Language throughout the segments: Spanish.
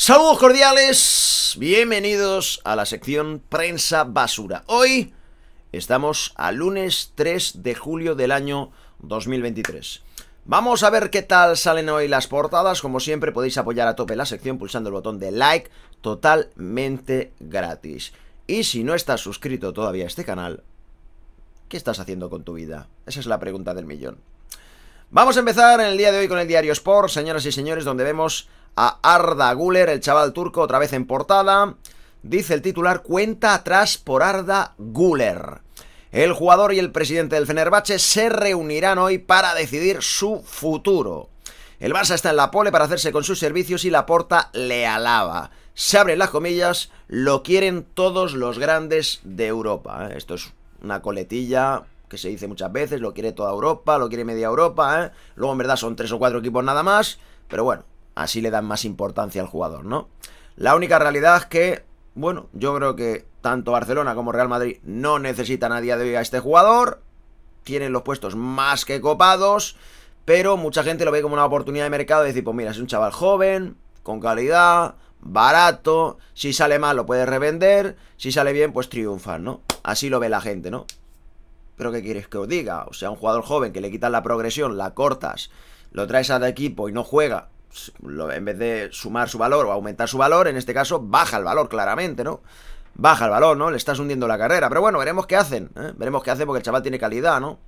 Saludos cordiales, bienvenidos a la sección Prensa Basura. Hoy estamos a lunes 3 de julio del año 2023. Vamos a ver qué tal salen hoy las portadas. Como siempre podéis apoyar a tope la sección pulsando el botón de like totalmente gratis. Y si no estás suscrito todavía a este canal, ¿qué estás haciendo con tu vida? Esa es la pregunta del millón. Vamos a empezar en el día de hoy con el diario Sport, señoras y señores, donde vemos a Arda Guler, el chaval turco, otra vez en portada. Dice el titular, cuenta atrás por Arda Guler. El jugador y el presidente del Fenerbahce se reunirán hoy para decidir su futuro. El Barça está en la pole para hacerse con sus servicios y la porta le alaba. Se abren las comillas, lo quieren todos los grandes de Europa. ¿eh? Esto es una coletilla que se dice muchas veces, lo quiere toda Europa, lo quiere media Europa. ¿eh? Luego en verdad son tres o cuatro equipos nada más, pero bueno, así le dan más importancia al jugador, ¿no? La única realidad es que, bueno, yo creo que tanto Barcelona como Real Madrid no necesitan a día de hoy a este jugador, tienen los puestos más que copados, pero mucha gente lo ve como una oportunidad de mercado y decir, pues mira, es un chaval joven, con calidad, barato, si sale mal lo puedes revender, si sale bien pues triunfas, ¿no? Así lo ve la gente, ¿no? Pero ¿qué quieres que os diga? O sea, un jugador joven que le quitas la progresión, la cortas, lo traes al equipo y no juega, en vez de sumar su valor o aumentar su valor, en este caso baja el valor claramente, ¿no? Baja el valor, ¿no? Le estás hundiendo la carrera. Pero bueno, veremos qué hacen. ¿eh? Veremos qué hacen porque el chaval tiene calidad, ¿no?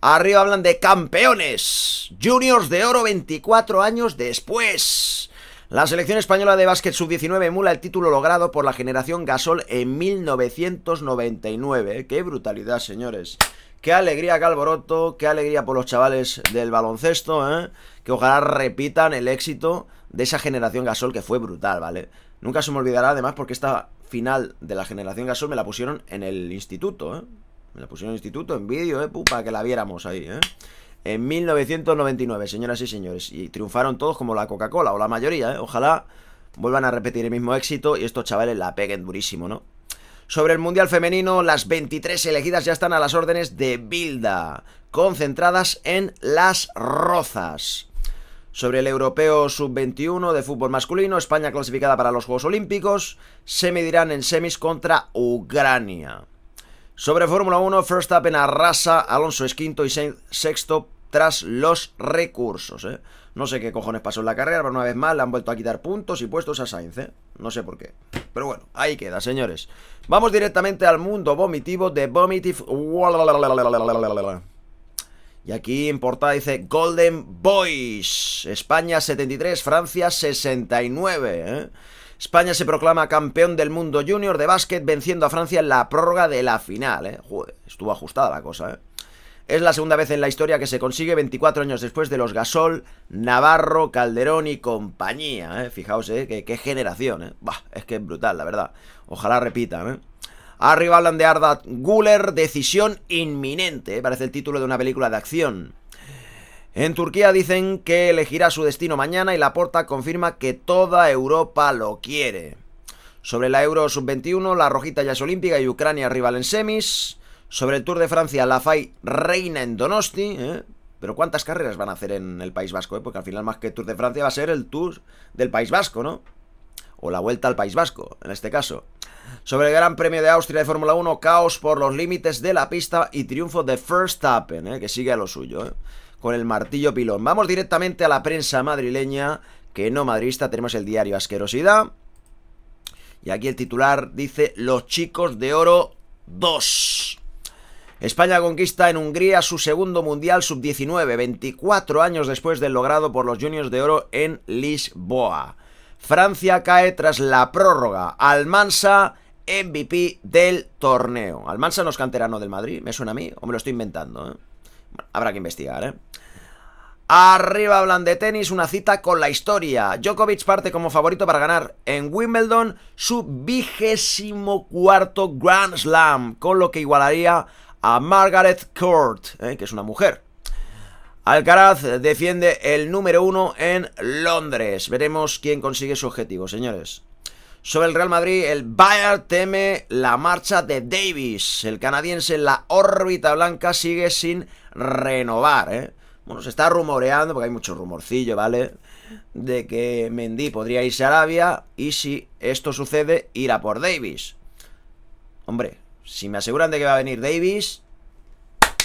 Arriba hablan de campeones. Juniors de oro 24 años después. La selección española de básquet sub-19 emula el título logrado por la generación Gasol en 1999. ¿eh? ¡Qué brutalidad, señores! Qué alegría, que qué alegría por los chavales del baloncesto, ¿eh? Que ojalá repitan el éxito de esa generación Gasol que fue brutal, ¿vale? Nunca se me olvidará, además, porque esta final de la generación Gasol me la pusieron en el instituto, ¿eh? Me la pusieron en el instituto, en vídeo, ¿eh? pupa para que la viéramos ahí, ¿eh? En 1999, señoras y señores. Y triunfaron todos como la Coca-Cola, o la mayoría, ¿eh? Ojalá vuelvan a repetir el mismo éxito y estos chavales la peguen durísimo, ¿no? Sobre el Mundial Femenino, las 23 elegidas ya están a las órdenes de Bilda, concentradas en Las Rozas. Sobre el europeo sub-21 de fútbol masculino, España clasificada para los Juegos Olímpicos, se medirán en semis contra Ucrania. Sobre Fórmula 1, First en arrasa, Alonso es quinto y sexto tras los recursos. ¿eh? No sé qué cojones pasó en la carrera, pero una vez más le han vuelto a quitar puntos y puestos a Sainz, ¿eh? No sé por qué. Pero bueno, ahí queda, señores. Vamos directamente al mundo vomitivo de Vomitive... Y aquí en portada dice Golden Boys. España 73, Francia 69. ¿eh? España se proclama campeón del mundo junior de básquet venciendo a Francia en la prórroga de la final. ¿eh? Joder, estuvo ajustada la cosa. ¿eh? Es la segunda vez en la historia que se consigue 24 años después de los Gasol, Navarro, Calderón y compañía. ¿eh? Fijaos, ¿eh? Qué, generación. ¿eh? es que es brutal, la verdad. Ojalá repitan. ¿eh? Arriba hablan de Arda Guller, decisión inminente. ¿eh? Parece el título de una película de acción. En Turquía dicen que elegirá su destino mañana y la Porta confirma que toda Europa lo quiere. Sobre la Euro Sub-21, la Rojita ya es olímpica y Ucrania rival en semis sobre el Tour de Francia, Lafay reina en Donosti, ¿eh? Pero ¿cuántas carreras van a hacer en el País Vasco? Eh? Porque al final más que Tour de Francia va a ser el Tour del País Vasco, ¿no? O la Vuelta al País Vasco, en este caso. Sobre el Gran Premio de Austria de Fórmula 1, caos por los límites de la pista y triunfo de First ¿eh? que sigue a lo suyo, ¿eh? con el martillo pilón. Vamos directamente a la prensa madrileña, que no madrista, tenemos el diario Asquerosidad. Y aquí el titular dice, los chicos de oro 2. España conquista en Hungría su segundo Mundial Sub-19, 24 años después del logrado por los Juniors de Oro en Lisboa. Francia cae tras la prórroga. Almansa, MVP del torneo. Almansa no es canterano del Madrid, me suena a mí, o me lo estoy inventando. ¿eh? habrá que investigar, ¿eh? Arriba hablan de tenis, una cita con la historia. Djokovic parte como favorito para ganar en Wimbledon su vigésimo cuarto Grand Slam, con lo que igualaría a Margaret Court, eh, que es una mujer. Alcaraz defiende el número uno en Londres. Veremos quién consigue su objetivo, señores. Sobre el Real Madrid, el Bayern teme la marcha de Davis. El canadiense en la órbita blanca sigue sin renovar. Eh. Bueno, se está rumoreando, porque hay mucho rumorcillo, ¿vale? De que Mendy podría irse a Arabia y si esto sucede, irá por Davis. Hombre, si me aseguran de que va a venir Davis,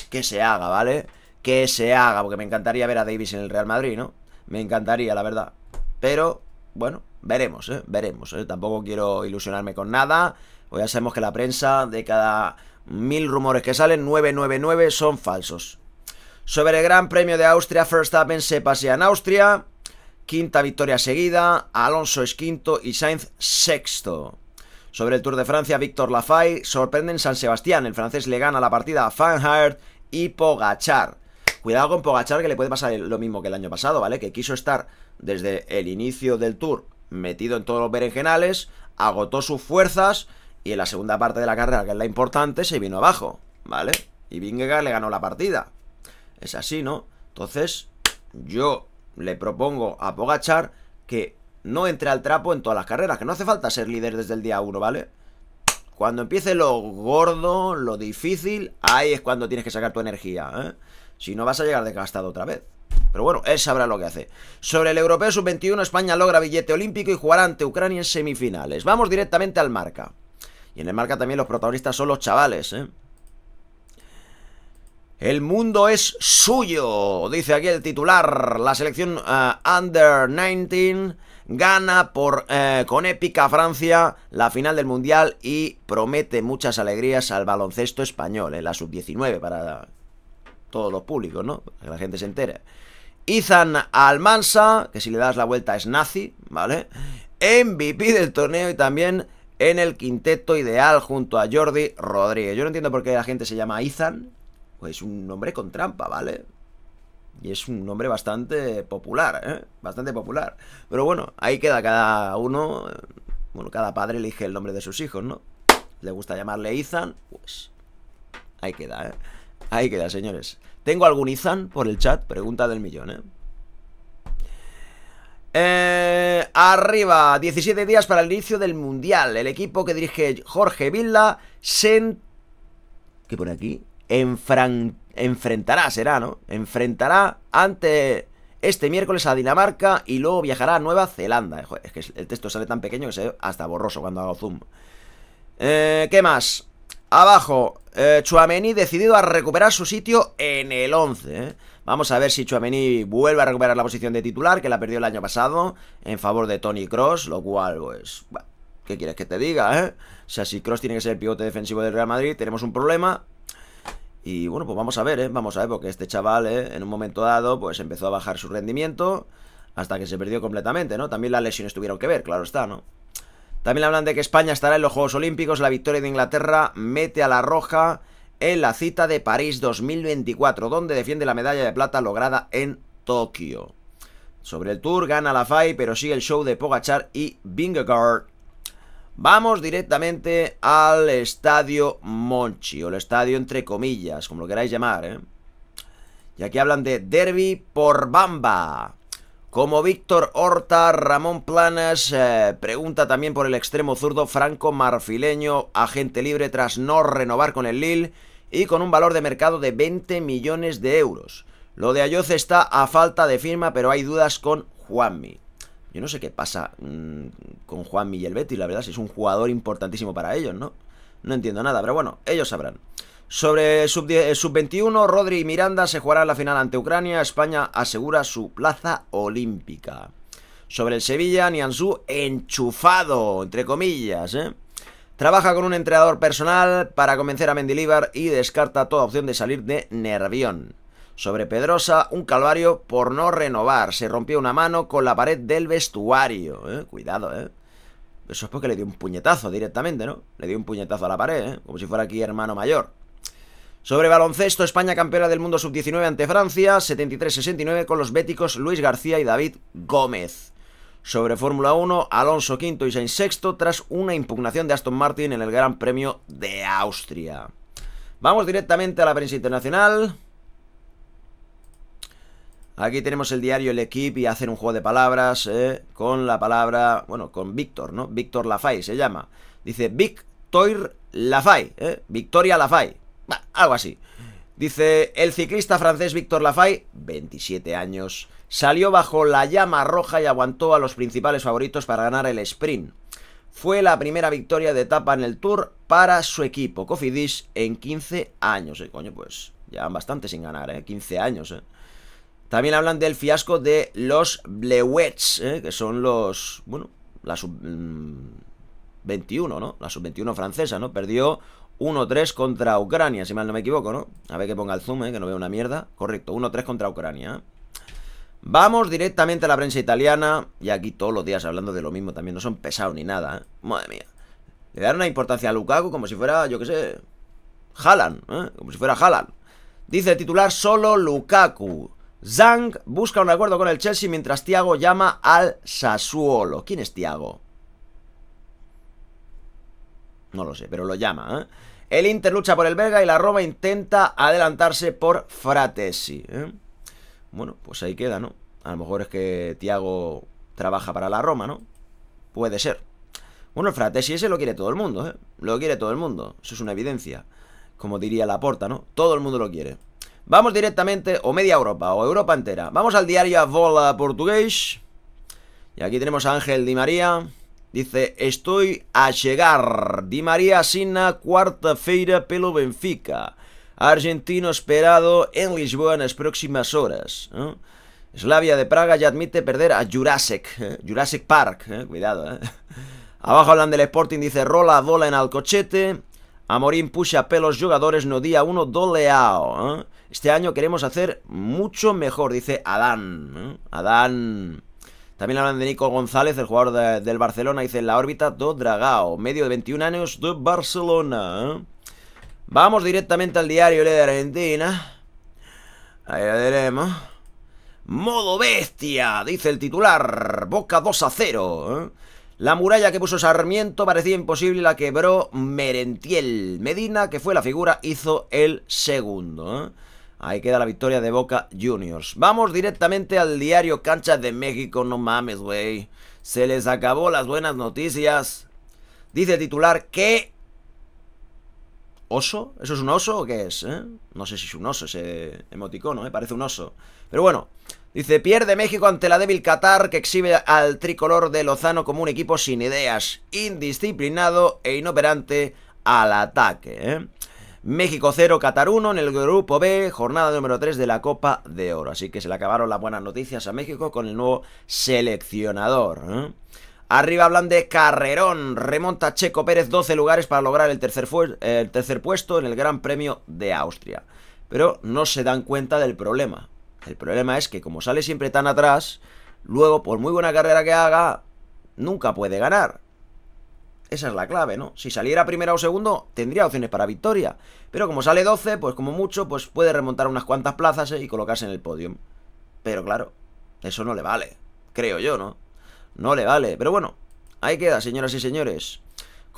que se haga, ¿vale? Que se haga, porque me encantaría ver a Davis en el Real Madrid, ¿no? Me encantaría, la verdad. Pero, bueno, veremos, ¿eh? Veremos, ¿eh? Tampoco quiero ilusionarme con nada. Pues ya sabemos que la prensa, de cada mil rumores que salen, 999 son falsos. Sobre el Gran Premio de Austria, Verstappen se pasea en Austria. Quinta victoria seguida, Alonso es quinto y Sainz sexto. Sobre el Tour de Francia, Víctor Lafay sorprende en San Sebastián. El francés le gana la partida a Fanhart y Pogachar. Cuidado con Pogachar que le puede pasar lo mismo que el año pasado, ¿vale? Que quiso estar desde el inicio del Tour metido en todos los berenjenales, agotó sus fuerzas y en la segunda parte de la carrera, que es la importante, se vino abajo, ¿vale? Y Vingegaard le ganó la partida. Es así, ¿no? Entonces, yo le propongo a Pogachar que no entre al trapo en todas las carreras, que no hace falta ser líder desde el día 1, ¿vale? Cuando empiece lo gordo, lo difícil, ahí es cuando tienes que sacar tu energía, ¿eh? Si no vas a llegar desgastado otra vez. Pero bueno, él sabrá lo que hace. Sobre el europeo sub-21, España logra billete olímpico y jugará ante Ucrania en semifinales. Vamos directamente al marca. Y en el marca también los protagonistas son los chavales, ¿eh? El mundo es suyo, dice aquí el titular. La selección eh, Under 19 gana por, eh, con épica Francia la final del Mundial y promete muchas alegrías al baloncesto español, en eh, la sub-19 para todos los públicos, ¿no? que la gente se entere. Ethan Almansa, que si le das la vuelta es nazi, ¿vale? MVP del torneo y también en el quinteto ideal junto a Jordi Rodríguez. Yo no entiendo por qué la gente se llama Ethan, pues un nombre con trampa, ¿vale? Y es un nombre bastante popular, ¿eh? Bastante popular. Pero bueno, ahí queda cada uno. Eh, bueno, cada padre elige el nombre de sus hijos, ¿no? Le gusta llamarle Ethan, pues. Ahí queda, ¿eh? Ahí queda, señores. ¿Tengo algún Ethan por el chat? Pregunta del millón, ¿eh? eh arriba, 17 días para el inicio del Mundial. El equipo que dirige Jorge Villa, Sen... ¿Qué pone aquí? enfrentará, será, ¿no? Enfrentará ante este miércoles a Dinamarca y luego viajará a Nueva Zelanda. es que el texto sale tan pequeño que se ve hasta borroso cuando hago zoom. Eh, ¿Qué más? Abajo, eh, decidido a recuperar su sitio en el 11. ¿eh? Vamos a ver si Chuameni vuelve a recuperar la posición de titular que la perdió el año pasado en favor de Tony Cross, lo cual, pues, ¿qué quieres que te diga? Eh? O sea, si Cross tiene que ser el pivote defensivo del Real Madrid, tenemos un problema. Y bueno, pues vamos a ver, ¿eh? Vamos a ver, porque este chaval, ¿eh? En un momento dado, pues empezó a bajar su rendimiento hasta que se perdió completamente, ¿no? También las lesiones tuvieron que ver, claro está, ¿no? También hablan de que España estará en los Juegos Olímpicos, la victoria de Inglaterra mete a la roja en la cita de París 2024, donde defiende la medalla de plata lograda en Tokio. Sobre el Tour, gana la FAI, pero sigue el show de Pogachar y Vingegaard Vamos directamente al estadio Monchi, o el estadio entre comillas, como lo queráis llamar, ¿eh? Y aquí hablan de Derby por Bamba. Como Víctor Horta, Ramón Planas eh, pregunta también por el extremo zurdo franco marfileño, agente libre tras no renovar con el Lille y con un valor de mercado de 20 millones de euros. Lo de Ayoz está a falta de firma, pero hay dudas con Juanmi. Yo no sé qué pasa mm, con Juan Miguel la verdad, si es un jugador importantísimo para ellos, ¿no? No entiendo nada, pero bueno, ellos sabrán. Sobre sub-21, eh, Rodri y Miranda se jugarán la final ante Ucrania. España asegura su plaza olímpica. Sobre el Sevilla, Nianzú enchufado, entre comillas, ¿eh? Trabaja con un entrenador personal para convencer a Mendilibar y descarta toda opción de salir de Nervión. Sobre Pedrosa, un calvario por no renovar. Se rompió una mano con la pared del vestuario. ¿eh? Cuidado, ¿eh? Eso es porque le dio un puñetazo directamente, ¿no? Le dio un puñetazo a la pared, ¿eh? Como si fuera aquí hermano mayor. Sobre baloncesto, España campeona del mundo sub-19 ante Francia, 73-69 con los béticos Luis García y David Gómez. Sobre Fórmula 1, Alonso quinto y Sainz sexto tras una impugnación de Aston Martin en el Gran Premio de Austria. Vamos directamente a la prensa internacional. Aquí tenemos el diario El Equipo y hacer un juego de palabras eh, con la palabra, bueno, con Víctor, ¿no? Víctor Lafay se llama. Dice Victor Lafay, eh, Victoria Lafay, algo así. Dice, el ciclista francés Víctor Lafay, 27 años, salió bajo la llama roja y aguantó a los principales favoritos para ganar el sprint. Fue la primera victoria de etapa en el Tour para su equipo Cofidis en 15 años. Eh, coño, pues ya bastante sin ganar, ¿eh? 15 años, ¿eh? También hablan del fiasco de los Bleuets, ¿eh? que son los, bueno, la sub-21, mm, ¿no? La sub-21 francesa, ¿no? Perdió 1-3 contra Ucrania, si mal no me equivoco, ¿no? A ver que ponga el zoom, ¿eh? que no veo una mierda. Correcto, 1-3 contra Ucrania. ¿eh? Vamos directamente a la prensa italiana, y aquí todos los días hablando de lo mismo también, no son pesados ni nada, ¿eh? Madre mía. Le dan una importancia a Lukaku como si fuera, yo qué sé, Haaland, ¿eh? Como si fuera Haaland. Dice el titular solo Lukaku. Zhang busca un acuerdo con el Chelsea mientras Thiago llama al Sassuolo. ¿Quién es Thiago? No lo sé, pero lo llama. ¿eh? El Inter lucha por el belga y la Roma intenta adelantarse por Fratesi. ¿eh? Bueno, pues ahí queda, ¿no? A lo mejor es que Thiago trabaja para la Roma, ¿no? Puede ser. Bueno, el Fratesi ese lo quiere todo el mundo, ¿eh? Lo quiere todo el mundo. Eso es una evidencia. Como diría Laporta, ¿no? Todo el mundo lo quiere. Vamos directamente, o media Europa, o Europa entera. Vamos al diario Vola Portugués. Y aquí tenemos a Ángel Di María. Dice, estoy a llegar. Di María Sina, cuarta feira pelo Benfica. Argentino esperado en Lisboa en las próximas horas. ¿eh? Slavia de Praga ya admite perder a Jurassic. ¿eh? Jurassic Park. ¿eh? Cuidado, Abajo hablan del Sporting, dice, rola, bola en Alcochete. Amorín puxa pelos jugadores no día uno, do Leao. ¿eh? Este año queremos hacer mucho mejor, dice Adán. ¿eh? Adán. También hablan de Nico González, el jugador del Barcelona, dice en la órbita do Dragao, medio de 21 años de Barcelona. ¿eh? Vamos directamente al diario de Argentina. Ahí lo veremos. Modo bestia, dice el titular. Boca 2 a 0. La muralla que puso Sarmiento parecía imposible, la quebró Merentiel. Medina, que fue la figura, hizo el segundo. ¿eh? Ahí queda la victoria de Boca Juniors. Vamos directamente al diario Cancha de México. No mames, güey. Se les acabó las buenas noticias. Dice el titular que... ¿Oso? ¿Eso es un oso o qué es? Eh? No sé si es un oso ese emoticono, me ¿eh? parece un oso. Pero bueno, Dice, pierde México ante la débil Qatar que exhibe al tricolor de Lozano como un equipo sin ideas, indisciplinado e inoperante al ataque. ¿eh? México 0, Qatar 1 en el grupo B, jornada número 3 de la Copa de Oro. Así que se le acabaron las buenas noticias a México con el nuevo seleccionador. ¿eh? Arriba hablan de Carrerón, remonta Checo Pérez 12 lugares para lograr el tercer puesto en el Gran Premio de Austria. Pero no se dan cuenta del problema. El problema es que como sale siempre tan atrás, luego por muy buena carrera que haga, nunca puede ganar. Esa es la clave, ¿no? Si saliera primera o segundo, tendría opciones para victoria. Pero como sale 12, pues como mucho, pues puede remontar unas cuantas plazas eh, y colocarse en el podium. Pero claro, eso no le vale. Creo yo, ¿no? No le vale. Pero bueno, ahí queda, señoras y señores.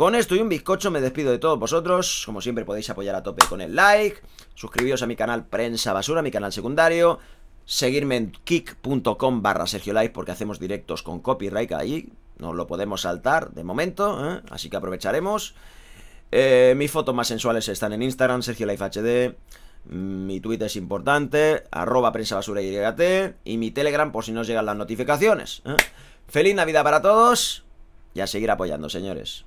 Con esto y un bizcocho me despido de todos vosotros. Como siempre podéis apoyar a tope con el like, suscribiros a mi canal Prensa Basura, mi canal secundario, seguirme en kick.com barra Sergio porque hacemos directos con copyright ahí nos lo podemos saltar de momento, ¿eh? así que aprovecharemos. Eh, mis fotos más sensuales están en Instagram, Sergio Mi Twitter es importante, arroba prensa basura YT, y mi Telegram por si no llegan las notificaciones. ¿eh? Feliz Navidad para todos y a seguir apoyando, señores.